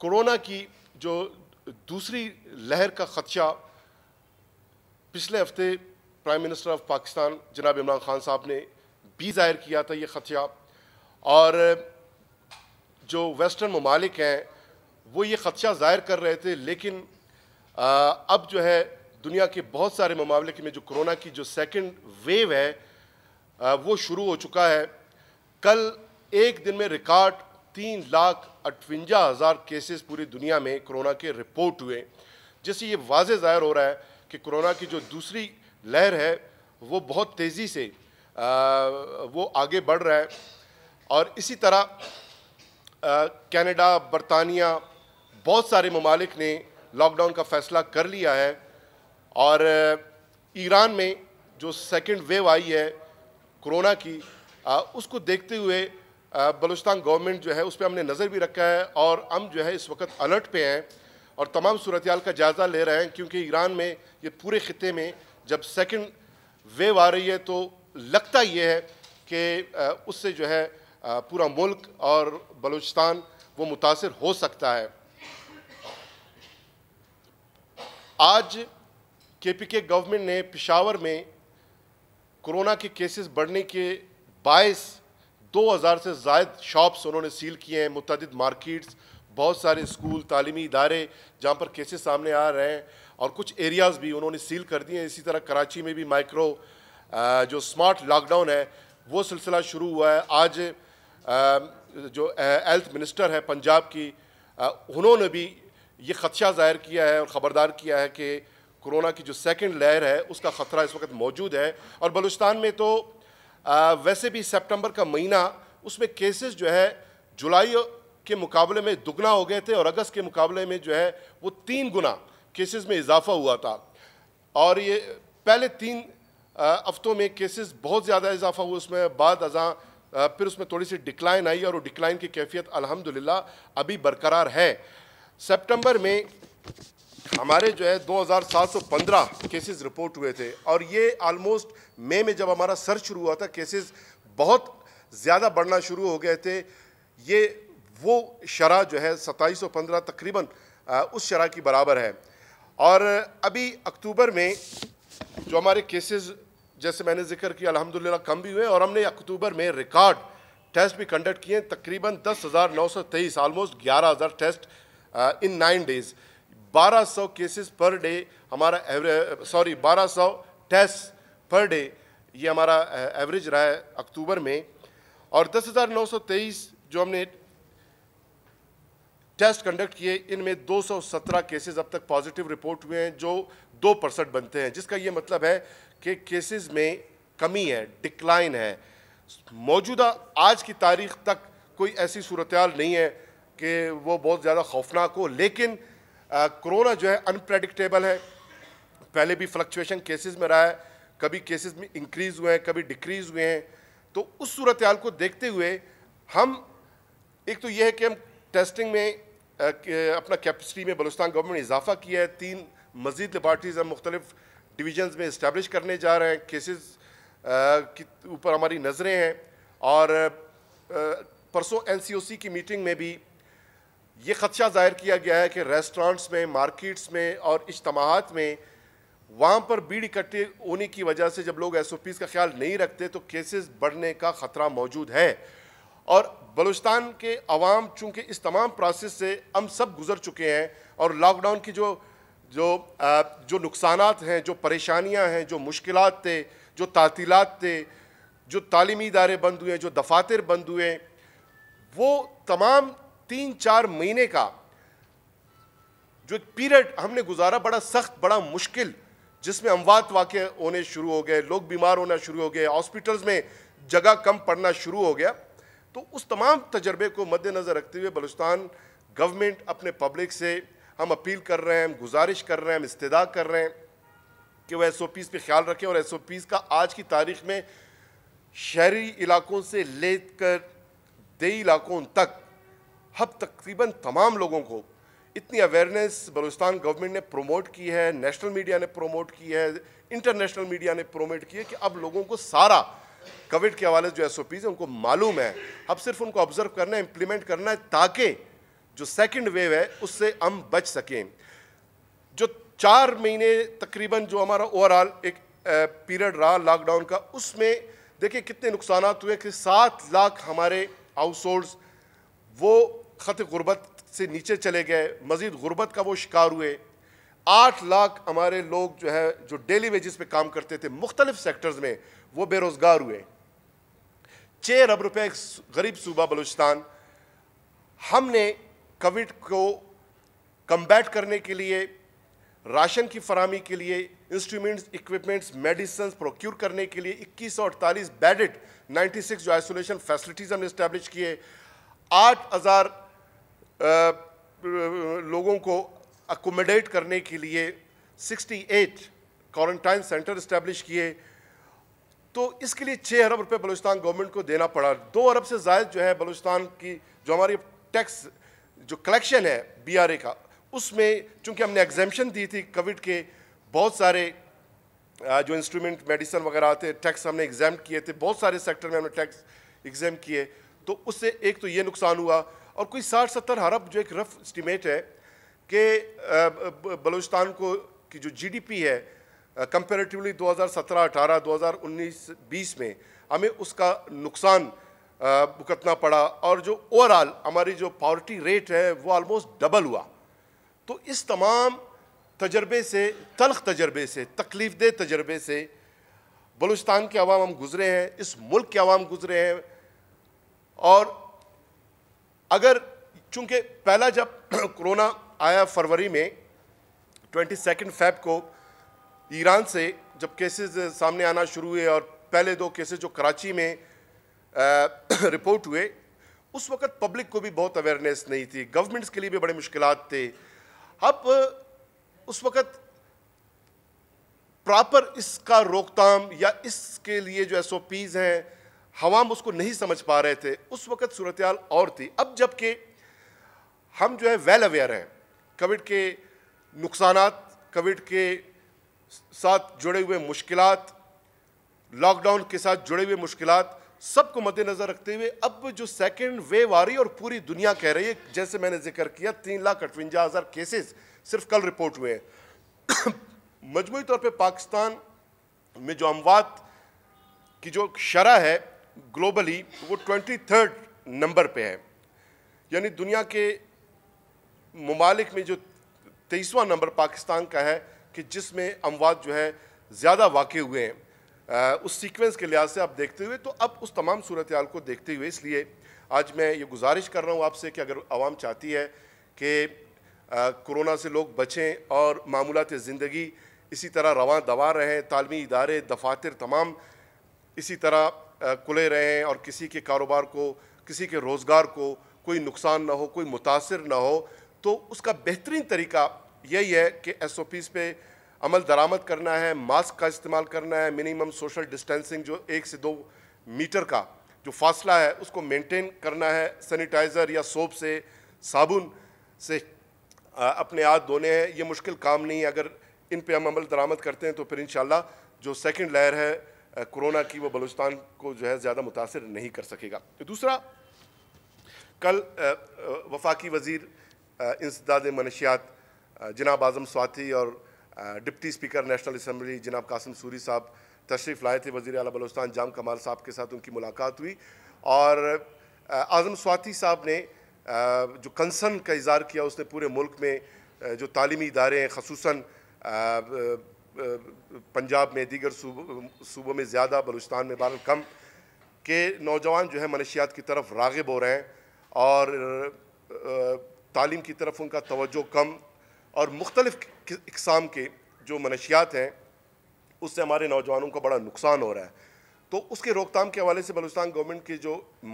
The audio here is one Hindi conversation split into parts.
कोरोना की जो दूसरी लहर का ख़दशा पिछले हफ्ते प्राइम मिनिस्टर ऑफ पाकिस्तान जनाब इमरान खान साहब ने भी ज़ाहिर किया था ये ख़दशा और जो वेस्टर्न ममालिक हैं वो ये ख़दशा ज़ाहिर कर रहे थे लेकिन आ, अब जो है दुनिया के बहुत सारे ममालिक में जो कोरोना की जो सेकंड वेव है आ, वो शुरू हो चुका है कल एक दिन में रिकॉर्ड तीन लाख अठवंजा हज़ार केसेस पूरी दुनिया में कोरोना के रिपोर्ट हुए जैसे ये वाज ज़ाहिर हो रहा है कि कोरोना की जो दूसरी लहर है वो बहुत तेज़ी से आ, वो आगे बढ़ रहा है और इसी तरह कनाडा बरतानिया बहुत सारे ममालिक ने लॉकडाउन का फ़ैसला कर लिया है और ईरान में जो सेकंड वेव आई है कोरोना की आ, उसको देखते हुए बलूचिस्तान गवर्नमेंट जो है उस पर हमने नज़र भी रखा है और हम जो है इस वक्त अलर्ट पे हैं और तमाम सूरत का जायज़ा ले रहे हैं क्योंकि ईरान में ये पूरे ख़त्े में जब सेकेंड वेव आ रही है तो लगता ये है कि उससे जो है पूरा मुल्क और बलूचिस्तान वो मुतासर हो सकता है आज के पी के गवर्नमेंट ने पिशावर में कोरोना के केसेस बढ़ने के बायस दो हज़ार से जायद शॉप्स उन्होंने सील किए हैं मुतद मार्केट्स बहुत सारे स्कूल तालीमी इदारे जहाँ पर केसेस सामने आ रहे हैं और कुछ एरियाज़ भी उन्होंने सील कर दिए हैं इसी तरह कराची में भी माइक्रो जो स्मार्ट लॉकडाउन है वो सिलसिला शुरू हुआ है आज जो हेल्थ मिनिस्टर है पंजाब की उन्होंने भी ये खदशा ज़ाहिर किया है और ख़बरदार किया है कि कोरोना की जो सेकेंड लहर है उसका ख़तरा इस वक्त मौजूद है और बलूचिस्तान में तो आ, वैसे भी सितंबर का महीना उसमें केसेस जो है जुलाई के मुकाबले में दुगना हो गए थे और अगस्त के मुकाबले में जो है वो तीन गुना केसेस में इजाफा हुआ था और ये पहले तीन हफ्तों में केसेस बहुत ज़्यादा इजाफा हुआ उसमें बाद अजा फिर उसमें थोड़ी सी डिक्लाइन आई और वो डिक्लाइन की कैफियत अलहमदिल्ला अभी बरकरार है सेप्टंबर में हमारे जो है 2715 केसेस रिपोर्ट हुए थे और ये ऑलमोस्ट मई में जब हमारा सर्च शुरू हुआ था केसेस बहुत ज़्यादा बढ़ना शुरू हो गए थे ये वो शराह जो है 2715 तकरीबन उस शराह की बराबर है और अभी अक्टूबर में जो हमारे केसेस जैसे मैंने जिक्र किया अलहमदिल्ला कम भी हुए और हमने अक्टूबर में रिकॉर्ड टेस्ट भी कंडक्ट किए तकरीबन दस हज़ार नौ सौ तेईस ऑलमोस्ट ग्यारह हज़ार test in nine days 1200 cases per day हमारा average sorry 1200 test per day ये हमारा एवरेज रहा है अक्टूबर में और 10,923 जो हमने टेस्ट कंडक्ट किए इनमें 217 केसेस अब तक पॉजिटिव रिपोर्ट हुए हैं जो दो परसेंट बनते हैं जिसका ये मतलब है कि केसेस में कमी है डिक्लाइन है मौजूदा आज की तारीख तक कोई ऐसी सूरत नहीं है कि वो बहुत ज़्यादा खौफनाक हो लेकिन कोरोना जो है अनप्रडिक्टेबल है पहले भी फ्लक्चुएशन केसेस में रहा है कभी केसेस में इंक्रीज हुए हैं कभी डिक्रीज हुए हैं तो उस सूरत हाल को देखते हुए हम एक तो यह है कि हम टेस्टिंग में अपना कैपेसिटी में बलुस्तान गवर्नमेंट ने इजाफा किया है तीन मजीद लेबार्टीज हम मुख्तलिफ डिविजन्स में इस्टेब्लिश करने जा रहे हैं केसेस के ऊपर हमारी नज़रें हैं और परसों एन की मीटिंग में भी ये ख़दशा ज़ाहिर किया गया है कि रेस्टोरेंट्स में मार्केट्स में और इजतमाहत में वहाँ पर भीड़ इकट्ठे होने की वजह से जब लोग एस ओ पीज़ का ख्याल नहीं रखते तो केसेस बढ़ने का ख़तरा मौजूद है और बलूचिस्तान के अवाम चूँकि इस तमाम प्रोसेस से हम सब गुजर चुके हैं और लॉकडाउन की जो जो जो नुकसान हैं जो परेशानियाँ हैं जो मुश्किल थे जो तातीलत थे जो तालीमी इदारे बंद हुए जो दफातर बंद हुए वो तमाम तीन चार महीने का जो पीरियड हमने गुजारा बड़ा सख्त बड़ा मुश्किल जिसमें अमवात वाक्य होने शुरू हो गए लोग बीमार होना शुरू हो गए हॉस्पिटल्स में जगह कम पड़ना शुरू हो गया तो उस तमाम तजर्बे को मद्देनज़र रखते हुए बलुस्तान गवर्नमेंट अपने पब्लिक से हम अपील कर रहे हैं हम गुजारिश कर रहे हैं हम इस्तः कर रहे हैं कि वह एस ओ पीज़ पर ख्याल रखें और एस ओ पीज़ का आज की तारीख में शहरी इलाकों से लेकर दही इलाकों तक हब तकरीबन तमाम लोगों को इतनी अवेयरनेस बलूचिस्तान गवर्नमेंट ने प्रोमोट की है नेशनल मीडिया ने प्रोमोट की है इंटरनेशनल मीडिया ने प्रोमोट की है कि अब लोगों को सारा कोविड के हवाले जो एस ओ पीज़ हैं उनको मालूम है अब सिर्फ उनको ऑब्जर्व करना है इम्प्लीमेंट करना है ताकि जो सेकेंड वेव है उससे हम बच सकें जो चार महीने तकरीबन जो हमारा ओवरऑल एक पीरियड रहा लॉकडाउन का उसमें देखिए कितने नुकसान हुए कि सात लाख हमारे हाउस होल्ड्स वो ख़त गुरबत से नीचे चले गए मज़ीद गुरबत का वो शिकार हुए आठ लाख हमारे लोग जो है जो डेली वेजिस पे काम करते थे मुख्तलिफ सेक्टर्स में वो बेरोज़गार हुए छः अरब रुपये गरीब सूबा बलूचिस्तान हमने कोविड को कम्बैट करने के लिए राशन की फरहमी के लिए इंस्ट्रूमेंट्स इक्विपमेंट्स मेडिसन प्रोक्योर करने के लिए इक्कीस सौ अड़तालीस बेडेड नाइन्टी सिक्स जो आइसोलेशन फैसिलिटीज़ हमने इस्टेब्लिश किए आठ हज़ार लोगों को अकोमोडेट करने के लिए 68 क्वारंटाइन सेंटर इस्टेब्लिश किए तो इसके लिए छः अरब रुपए बलूचिस्तान गवर्नमेंट को देना पड़ा दो अरब से जायद जो है बलूचिस्तान की जो हमारी टैक्स जो कलेक्शन है बीआरए का उसमें चूंकि हमने एग्जामेशन दी थी कोविड के बहुत सारे जो इंस्ट्रूमेंट मेडिसिन वगैरह आते टैक्स हमने एग्जाम किए थे बहुत सारे सेक्टर में हमने टैक्स एग्जाम किए तो उससे एक तो ये नुकसान हुआ और कोई साठ सत्तर हरब जो एक रफ इस्टीमेट है कि बलूचिस्तान को की जो जीडीपी है कंपेरेटिवली 2017 18 2019 20 में हमें उसका नुकसान भुगतना पड़ा और जो ओवरऑल हमारी जो पावर्टी रेट है वो आलमोस्ट डबल हुआ तो इस तमाम तजर्बे से तलख तजर्बे से तकलीफ दह तजर्बे से बलूचिस्तान के आवाम हम गुज़रे हैं इस मुल्क के आवाम गुज़रे हैं और अगर चूंकि पहला जब कोरोना आया फरवरी में ट्वेंटी सेकेंड फैब को ईरान से जब केसेस सामने आना शुरू हुए और पहले दो केसेस जो कराची में रिपोर्ट हुए उस वक्त पब्लिक को भी बहुत अवेयरनेस नहीं थी गवर्नमेंट्स के लिए भी बड़े मुश्किल थे अब उस वक्त प्रॉपर इसका रोकथाम या इसके लिए जो एस हैं हवाम उसको नहीं समझ पा रहे थे उस वक़्त सूरत और थी अब जबकि हम जो है वेल अवेयर हैं कोविड के नुकसान कोविड के साथ जुड़े हुए मुश्किल लॉकडाउन के साथ जुड़े हुए मुश्किल सबको मद्देनज़र रखते हुए अब जो सेकेंड वेव आ रही है और पूरी दुनिया कह रही है जैसे मैंने जिक्र किया तीन लाख अठवंजा हज़ार केसेस सिर्फ कल रिपोर्ट हुए हैं मजमू तौर पर पाकिस्तान में जो अमवात की जो शरह है ग्लोबली वो ट्वेंटी थर्ड नंबर पे है यानी दुनिया के ममालिक में जो तेईसवा नंबर पाकिस्तान का है कि जिसमें अमवात जो है ज़्यादा वाक़ हुए हैं उस सीक्वेंस के लिहाज से आप देखते हुए तो अब उस तमाम सूरत हाल को देखते हुए इसलिए आज मैं ये गुजारिश कर रहा हूँ आपसे कि अगर आवाम चाहती है कि कोरोना से लोग बचें और मामूलत ज़िंदगी इसी तरह रवा दवा रहें तालमी इदारे दफातर तमाम इसी तरह खुले रहें और किसी के कारोबार को किसी के रोज़गार को कोई नुकसान ना हो कोई मुतासर ना हो तो उसका बेहतरीन तरीका यही है कि एस ओ पीज़ पर अमल दरामद करना है मास्क का इस्तेमाल करना है मिनिमम सोशल डिस्टेंसिंग जो एक से दो मीटर का जो फासला है उसको मेंटेन करना है सैनिटाइज़र या सोप से साबुन से अपने हाथ धोने हैं ये मुश्किल काम नहीं है अगर इन पे हम अमल दरामद करते हैं तो फिर इन जो सेकेंड लहर है कोरोना की वो बलूचिस्तान को जो है ज़्यादा मुतासर नहीं कर सकेगा तो दूसरा कल वफाकी वजीर इंसदाद मनशियात जनाब आज़म स्वाति और डिप्टी स्पीकर नेशनल असम्बली जनाब कासिम सूरी साहब तशरीफ़ लाए थे वज़ी अला बलोस्तान जाम कमाल साहब के साथ उनकी मुलाकात हुई और आज़म स्वाति साहब ने जो कंसर्न का इजहार किया उसने पूरे मुल्क में जो तालीमी इदारे हैं खसूस पंजाब में दीगर सूबों में ज़्यादा बलूचिस्तान में बहर कम के नौजवान जो है मनशियात की तरफ रागब हो रहे हैं और तालीम की तरफ उनका तोज्जो कम और मुख्तलिफ़ इकसाम के जो मनशियात हैं उससे हमारे नौजवानों का बड़ा नुकसान हो रहा है तो उसके रोकथाम के हवाले से बलूचिस्तान गवर्नमेंट के जो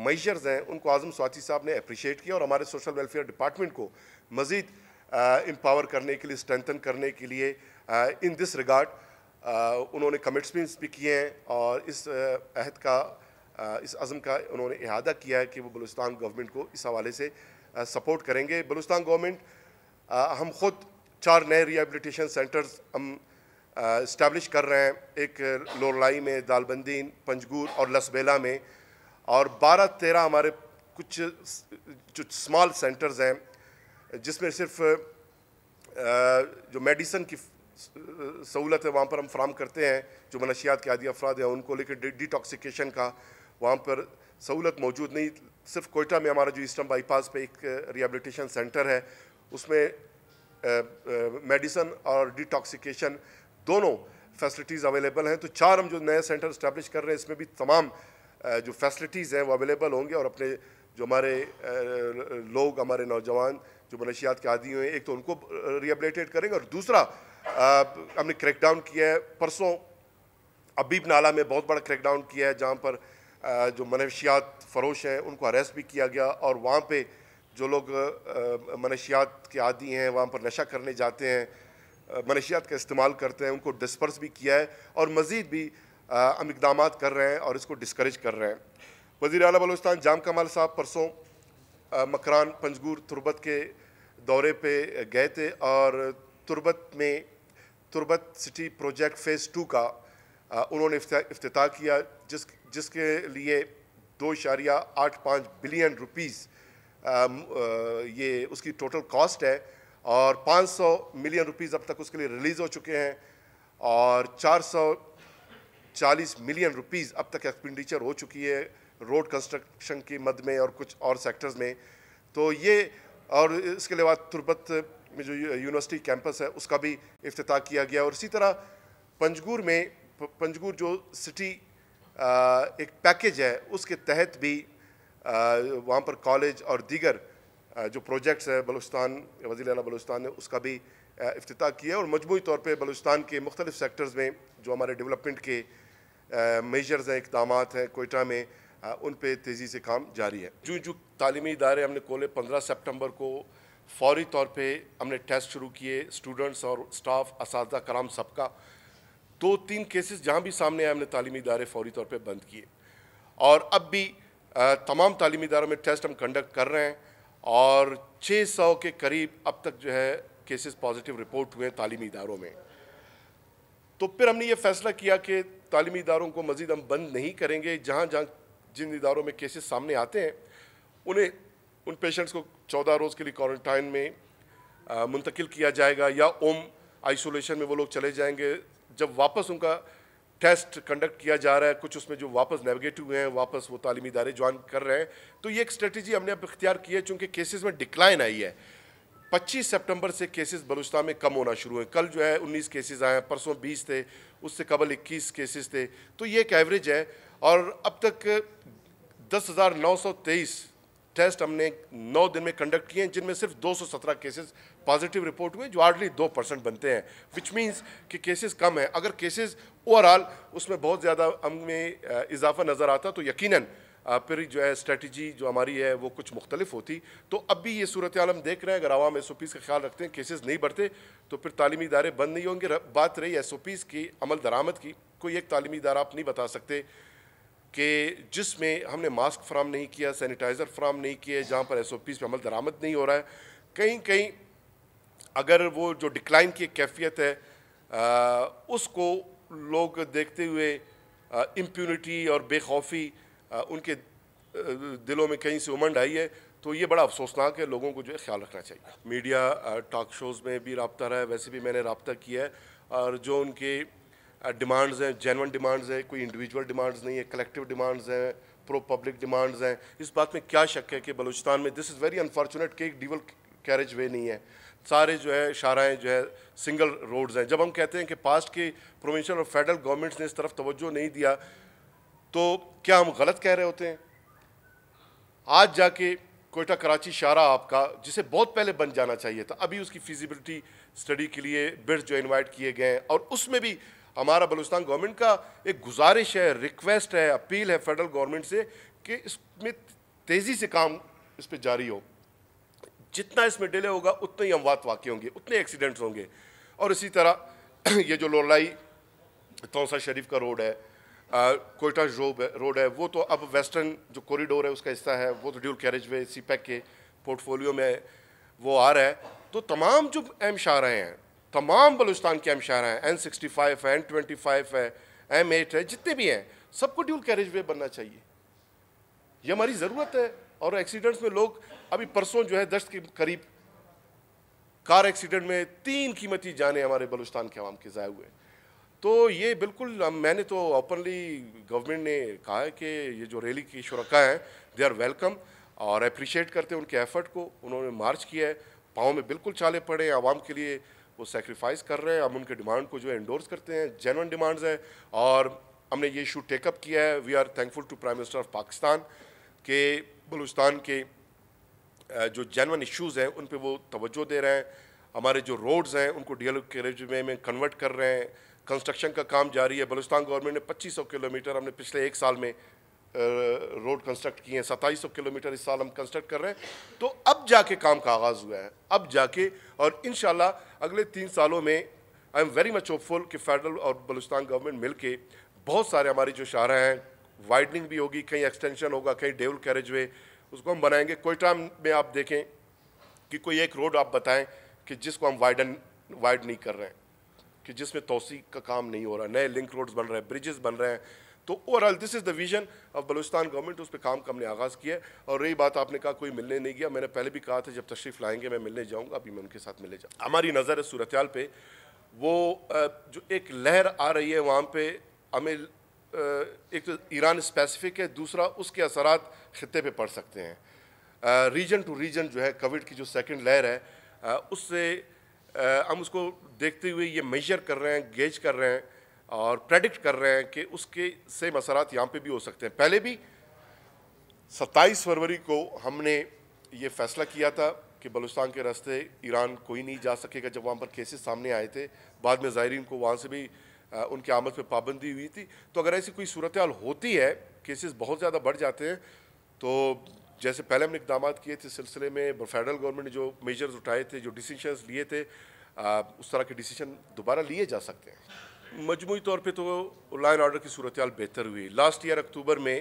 मेजर्स हैं उनको आज़म स्वाति साहब ने अप्रिशिएट किया और हमारे सोशल वेलफेयर डिपार्टमेंट को मज़ीद एम्पावर करने के लिए स्ट्रेंथन करने के लिए इन दिस रिगार्ड उन्होंने कमिट्समेंट्स भी किए हैं और इस uh, अहद का uh, इस अज़म का उन्होंने इहादा किया है कि वो बलुस्तान गवर्नमेंट को इस हवाले से सपोर्ट uh, करेंगे बलुस्तान गवर्नमेंट हम खुद चार नए रिहेबलीटेशन सेंटर्स हम इस्टेब्लिश कर रहे हैं एक लोरलाई में दालबंदीन पंजगूर और लसबेला में और बारह तेरह हमारे कुछ जो स्मॉल सेंटर्स हैं जिसमें सिर्फ जो मेडिसन की सहूलत है वहाँ पर हम फ्राम करते हैं जो मनशियात के आदि अफराद हैं उनको लेकर डिटॉक्सिकेशन का वहाँ पर सहूलत मौजूद नहीं सिर्फ कोयटा में हमारा जो ईस्टर्न बाईपास पे एक रिहेबलीटेशन सेंटर है उसमें मेडिसन और डिटॉक्सिकेशन दोनों फैसिलिटीज़ अवेलेबल हैं तो चार हम जो नए सेंटर इस्टेब्लिश कर रहे हैं इसमें भी तमाम जो फैसिलिटीज़ हैं वो अवेलेबल होंगे और अपने जो हमारे लोग हमारे नौजवान जो मनशियात के आदि हैं एक तो उनको रिहेबलीटेट करेंगे और दूसरा आ, हमने क्रैकडाउन किया है परसों अबीब नाला में बहुत बड़ा क्रैकडाउन किया है जहाँ पर आ, जो मनशियात फरोश हैं उनको अरेस्ट भी किया गया और वहाँ पर जो लोग मनशियात के आदि हैं वहाँ पर नशा करने जाते हैं मनशियात का इस्तेमाल करते हैं उनको डिस्पर्स भी किया है और मज़ीद भी हम इकदाम कर रहे हैं और इसको डिस्करेज कर रहे हैं वज़ी अला बलोचस्तान जाम कमाल साहब परसों मकरान पंजगूर तुरबत के दौरे पे गए थे और तुरबत में Turbat city project phase two का आ, उन्होंने अफ्ताह किया जिस जिसके लिए दो इशारिया आठ पाँच बिलियन रुपीस ये उसकी टोटल कॉस्ट है और 500 मिलियन रुपीस अब तक उसके लिए रिलीज़ हो चुके हैं और 440 मिलियन रुपीस अब तक एक्सपेंडिचर हो चुकी है रोड कंस्ट्रक्शन की मद में और कुछ और सेक्टर्स में तो ये और इसके अलावा तुरबत में जो यूनिवर्सिटी कैंपस है उसका भी अफ्ताह किया गया और इसी तरह पंजगूर में पंजगूर जो सिटी एक पैकेज है उसके तहत भी वहाँ पर कॉलेज और दीगर जो प्रोजेक्ट्स हैं बलूचिस्तान वजी अला बलूचिस्तान ने उसका भी अफ्ताह किया और मजमू तौर पर बलूचिस्तान के मुख्तलिफ सेक्टर्स में जो हमारे डेवलपमेंट के मेजर्स हैं इकदाम हैं कोयटा में उन पर तेज़ी से काम जारी है जो जो तली इदारे हमने खोले पंद्रह सेप्टंबर को फौरी तौर पे हमने टेस्ट शुरू किए स्टूडेंट्स और स्टाफ इस कराम सबका दो तीन केसेस जहाँ भी सामने आए हमने तालीमी इदारे फौरी तौर पर बंद किए और अब भी आ, तमाम तालीमी इदारों में टेस्ट हम कंडक्ट कर रहे हैं और 600 के करीब अब तक जो है केसेस पॉजिटिव रिपोर्ट हुए हैं तालीमी इदारों में तो फिर हमने ये फैसला किया कि तालीमी इदारों को मज़ीद हम बंद नहीं करेंगे जहाँ जहाँ जिन इदारों में केसेस सामने आते हैं उन्हें उन पेशेंट्स को चौदह रोज़ के लिए क्वारंटाइन में मुंतकिल किया जाएगा या ओम आइसोलेशन में वो लोग चले जाएंगे जब वापस उनका टेस्ट कंडक्ट किया जा रहा है कुछ उसमें जो वापस नेविगेट हुए हैं वापस वो तालीमी इदारे ज्वाइन कर रहे हैं तो ये एक स्ट्रेटजी हमने अब इख्तियार की है चूँकि केसेस में डिक्लाइन आई है 25 सितंबर से केसेस बलूचिस्तान में कम होना शुरू हुए कल जो है 19 केसेस आए हैं परसों 20 थे उससे कबल 21 केसेस थे तो ये एक एवरेज है और अब तक दस टेस्ट हमने नौ दिन में कंडक्ट किए हैं जिनमें सिर्फ 217 केसेस पॉजिटिव रिपोर्ट हुए जो हार्डली दो परसेंट बनते हैं विच मीन्स कि केसेस कम हैं अगर केसेस ओवरऑल उसमें बहुत ज़्यादा में इजाफा नज़र आता तो यकीनन फिर जो है स्ट्रेटजी जो हमारी है वो कुछ मुख्तलिफ होती तो अब भी ये सूरत आलम देख रहे हैं अगर आवाम एस ओ पीज़ का ख्याल रखते हैं केसेस नहीं बढ़ते तो फिर तलीमी इदारे बंद नहीं होंगे बात रही एस ओ पीज़ की अमल दरामद की कोई एक तालीमी इदारा आप नहीं बता सकते कि जिसमें हमने मास्क फ्राहम नहीं किया सैनिटाइज़र फ्राहम नहीं किए जहाँ पर एस ओ पीज़ पर अमल दरामद नहीं हो रहा है कहीं कहीं अगर वो जो डिक्लाइन की कैफियत है आ, उसको लोग देखते हुए इम्प्यूनिटी और बेखौफी आ, उनके दिलों में कहीं से उमंड आई है तो ये बड़ा अफसोसनाक है लोगों को जो है ख्याल रखना चाहिए मीडिया टॉक शोज़ में भी रबता रहा है वैसे भी मैंने रबता किया है और जो उनके डिमांड्स uh, हैं जेनवन डिमांड्स हैं कोई इंडिविजुअल डिमांड्स नहीं है कलेक्टिव डिमांड्स हैं प्रो पब्लिक डिमांड्स हैं इस बात में क्या शक है कि बलूचिस्तान में दिस इज़ वेरी अनफॉर्चुनेट कि एक डिवल कैरेज वे नहीं है सारे जो है शाराएँ जो है सिंगल रोड्स हैं जब हम कहते हैं कि पास्ट के प्रोविंशल और फेडरल गवर्नमेंट्स ने इस तरफ तोज्जो नहीं दिया तो क्या हम गलत कह रहे होते हैं आज जाके कोयटा कराची शारा आपका जिसे बहुत पहले बन जाना चाहिए था अभी उसकी फिजिबिलिटी स्टडी के लिए बिड्स जो इनवाइट किए गए हैं और उसमें भी हमारा बलूचिस्तान गवर्नमेंट का एक गुजारिश है रिक्वेस्ट है अपील है फेडरल गवर्नमेंट से कि इसमें तेज़ी से काम इस पर जारी हो जितना इसमें डिले होगा उतने ही अमवात वाक़ होंगे उतने एक्सीडेंट्स होंगे और इसी तरह ये जो लोलाई तोसा शरीफ का रोड है कोयटा रोड रोड है वो तो अब वेस्टर्न जो कॉरिडोर है उसका हिस्सा है वो तो dual carriageway CPEC के पोर्टफोलियो में वो आ रहा है तो तमाम जो अहम शाह हैं तमाम बलूचिस्तान के एम शारा हैं एन सिक्सटी फाइव है एन ट्वेंटी फाइव है एम एट है जितने भी हैं सबको ड्यूल कैरेज वे बनना चाहिए ये हमारी ज़रूरत है और एक्सीडेंट्स में लोग अभी परसों जो है दस के करीब कार एक्सीडेंट में तीन कीमती जाने हमारे बलूचिस्तान के आवाम के ज़ाय हुए तो ये बिल्कुल मैंने तो ओपनली गवर्नमेंट ने कहा है कि ये जो रैली की शुरा हैं दे आर वेलकम और अप्रिशिएट करते हैं उनके एफर्ट को उन्होंने मार्च किया है पाँव में बिल्कुल चाले पड़े आवाम के लिए वो सेक्रीफाइस कर रहे हैं हम उनके डिमांड को जो है इंडोर्स करते हैं जेनवन डिमांड्स हैं और हमने ये इशू टेकअप किया है we are thankful to prime minister of Pakistan के बलूचिस्तान के जो जेनवन इशूज़ हैं उन पर वो तवज्जो दे रहे हैं हमारे जो रोड्स हैं उनको डी एल में, में कन्वर्ट कर रहे हैं कंस्ट्रक्शन का काम जारी है बलूचिस्तान गवर्नमेंट ने 2500 किलोमीटर हमने पिछले एक साल में रोड कंस्ट्रक्ट किए हैं सत्ताईस सौ किलोमीटर इस साल हम कंस्ट्रक्ट कर रहे हैं तो अब जाके काम का आगाज़ हुआ है अब जाके और इन अगले तीन सालों में I am very much hopeful कि फेडरल और बलुस्तान गवर्नमेंट मिल के बहुत सारे हमारी जो शाहरा हैं वाइडनिंग भी होगी कहीं एक्सटेंशन होगा कहीं डेवल कैरेज वे उसको हम बनाएंगे कोयटा में आप देखें कि कोई एक रोड आप बताएं कि जिसको हम वाइडन वाइड नहीं कर रहे हैं कि जिसमें तोसी का काम नहीं हो रहा नए लिंक रोड्स बन रहे हैं ब्रिजेस बन रहे हैं तो overall this is the vision of Balochistan government उस पर काम का हमने आगाज़ किया और रही बात आपने कहा कोई मिलने नहीं गया मैंने पहले भी कहा था जब तशरीफ़ लाएंगे मैं मिलने जाऊँगा अभी मैं उनके साथ मिलने जाऊँ हमारी नज़र है सूरत पर वो जो एक लहर आ रही है वहाँ पर हमें एक तो ईरान स्पेसिफिक है दूसरा उसके असरात ख़त्े पर पड़ सकते हैं रीजन टू रीजन जो है कोविड की जो सेकेंड लहर है उससे हम उसको देखते हुए ये मेजर कर रहे हैं गेज कर रहे हैं और प्रेडिक्ट कर रहे हैं कि उसके सेम असरात यहाँ पे भी हो सकते हैं पहले भी 27 फरवरी को हमने ये फैसला किया था कि बलूचस्तान के रास्ते ईरान कोई नहीं जा सकेगा जब वहाँ पर केसेस सामने आए थे बाद में ज़ायरीन को वहाँ से भी आ, उनके आमद पर पाबंदी हुई थी तो अगर ऐसी कोई सूरत हाल होती है केसेस बहुत ज़्यादा बढ़ जाते हैं तो जैसे पहले हमने इकदाम किए थे सिलसिले में फेडरल गवर्नमेंट ने जो मेजर्स उठाए थे जो डिसीशन लिए थे आ, उस तरह के डिसीजन दोबारा लिए जा सकते हैं मजमू तौर पर तो लॉ एंड ऑर्डर की सूरत बेहतर हुई लास्ट ईयर अक्टूबर में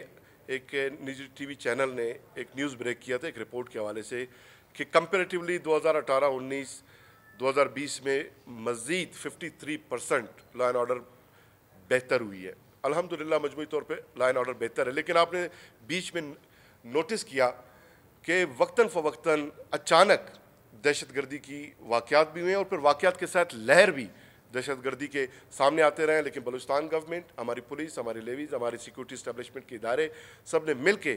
एक निजी टीवी चैनल ने एक न्यूज़ ब्रेक किया था एक रिपोर्ट के हवाले से कि कंपेरेटिवली 2018-19 2020 में मज़ीद 53 परसेंट लाइन एंड ऑर्डर बेहतर हुई है अल्हम्दुलिल्लाह मजमू तौर पे लॉ एंड ऑर्डर बेहतर है लेकिन आपने बीच में नोटिस किया कि वक्ता फ़वक्ता अचानक दहशत गर्दी की वाक़ भी हुए हैं और फिर वाक़ के साथ लहर भी दहशतगर्दी के सामने आते रहे लेकिन बलूचिस्तान गवर्नमेंट हमारी पुलिस हमारे लेवीज़ हमारे सिक्योरिटी इस्टेबलिशमेंट के इदारे सब ने मिल के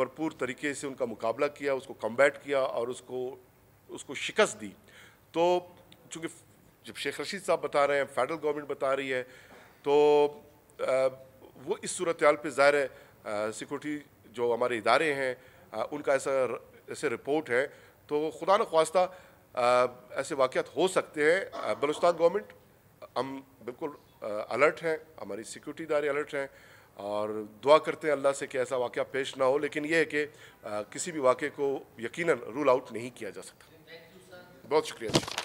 भरपूर तरीके से उनका मुकाबला किया उसको कम्बैट किया और उसको उसको शिकस्त दी तो चूँकि जब शेख रशीद साहब बता रहे हैं फेडरल गवर्नमेंट बता रही है तो वो इस सूरत हाल पर ज़ाहिर है सिक्योरिटी जो हमारे इदारे हैं उनका ऐसा ऐसे रिपोर्ट है तो खुदा न खास्ता ऐसे वाक़ हो सकते हैं बलुस्तान गवर्नमेंट हम बिल्कुल अलर्ट हैं हमारी सिक्योरिटी इदारे अलर्ट हैं और दुआ करते हैं अल्लाह से कि ऐसा वाक़ पेश ना हो लेकिन यह है कि किसी भी वाक़े को यकीनन रूल आउट नहीं किया जा सकता बहुत शुक्रिया